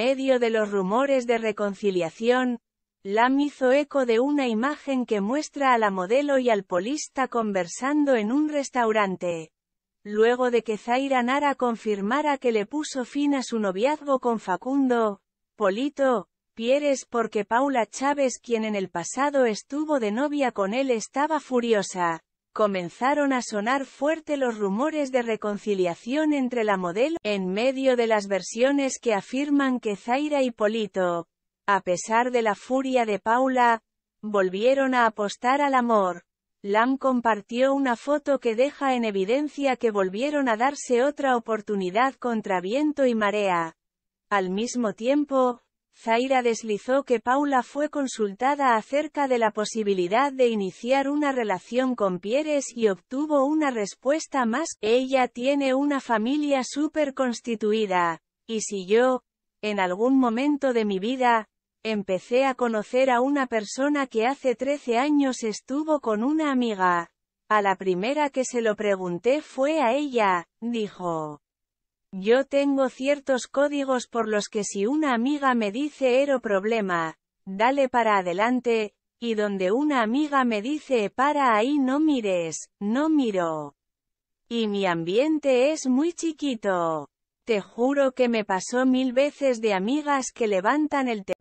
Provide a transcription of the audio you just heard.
medio de los rumores de reconciliación, Lam hizo eco de una imagen que muestra a la modelo y al polista conversando en un restaurante. Luego de que Zaira Nara confirmara que le puso fin a su noviazgo con Facundo, Polito, Pieres porque Paula Chávez quien en el pasado estuvo de novia con él estaba furiosa comenzaron a sonar fuerte los rumores de reconciliación entre la modelo, en medio de las versiones que afirman que Zaira y Polito, a pesar de la furia de Paula, volvieron a apostar al amor. Lam compartió una foto que deja en evidencia que volvieron a darse otra oportunidad contra viento y marea. Al mismo tiempo, Zaira deslizó que Paula fue consultada acerca de la posibilidad de iniciar una relación con Pieres y obtuvo una respuesta más, ella tiene una familia súper constituida, y si yo, en algún momento de mi vida, empecé a conocer a una persona que hace 13 años estuvo con una amiga, a la primera que se lo pregunté fue a ella, dijo. Yo tengo ciertos códigos por los que si una amiga me dice ero problema, dale para adelante, y donde una amiga me dice para ahí no mires, no miro. Y mi ambiente es muy chiquito. Te juro que me pasó mil veces de amigas que levantan el teléfono.